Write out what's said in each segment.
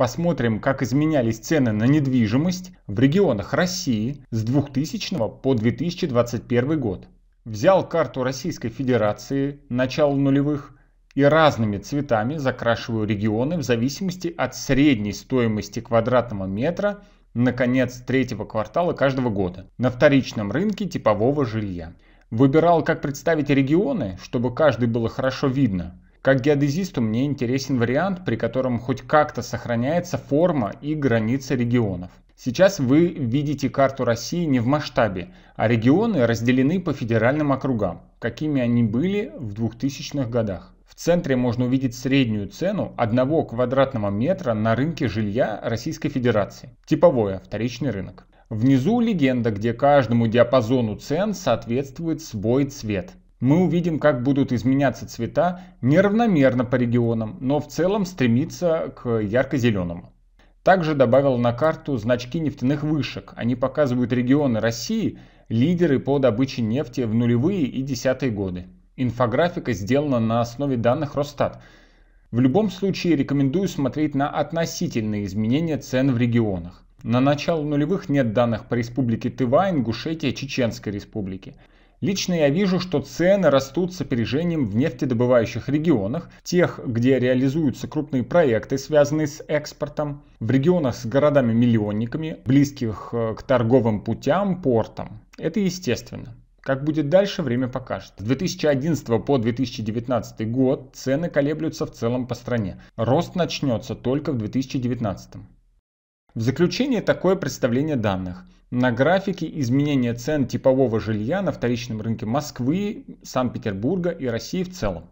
Посмотрим, как изменялись цены на недвижимость в регионах России с 2000 по 2021 год. Взял карту Российской Федерации начала нулевых и разными цветами закрашиваю регионы в зависимости от средней стоимости квадратного метра на конец третьего квартала каждого года на вторичном рынке типового жилья. Выбирал, как представить регионы, чтобы каждый было хорошо видно – как геодезисту мне интересен вариант, при котором хоть как-то сохраняется форма и границы регионов. Сейчас вы видите карту России не в масштабе, а регионы разделены по федеральным округам, какими они были в 2000-х годах. В центре можно увидеть среднюю цену одного квадратного метра на рынке жилья Российской Федерации. Типовое, вторичный рынок. Внизу легенда, где каждому диапазону цен соответствует свой цвет. Мы увидим, как будут изменяться цвета неравномерно по регионам, но в целом стремиться к ярко-зеленому. Также добавил на карту значки нефтяных вышек. Они показывают регионы России, лидеры по добыче нефти в нулевые и десятые годы. Инфографика сделана на основе данных Росстат. В любом случае рекомендую смотреть на относительные изменения цен в регионах. На начало нулевых нет данных по республике Тыва, Ингушетия, Чеченской республике. Лично я вижу, что цены растут с опережением в нефтедобывающих регионах, тех, где реализуются крупные проекты, связанные с экспортом, в регионах с городами-миллионниками, близких э, к торговым путям, портам. Это естественно. Как будет дальше, время покажет. С 2011 по 2019 год цены колеблются в целом по стране. Рост начнется только в 2019. В заключение такое представление данных – на графике изменения цен типового жилья на вторичном рынке Москвы, Санкт-Петербурга и России в целом.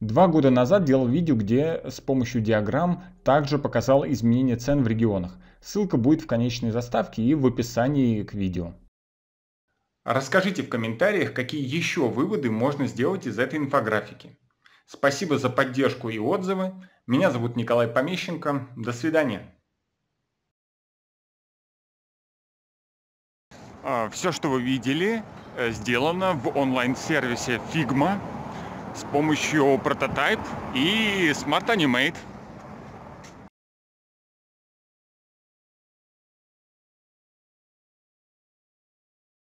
Два года назад делал видео, где с помощью диаграмм также показал изменение цен в регионах. Ссылка будет в конечной заставке и в описании к видео. Расскажите в комментариях, какие еще выводы можно сделать из этой инфографики. Спасибо за поддержку и отзывы. Меня зовут Николай Помещенко. До свидания. А, Все, что вы видели, э, сделано в онлайн-сервисе Figma с помощью Prototype и Smart Animate.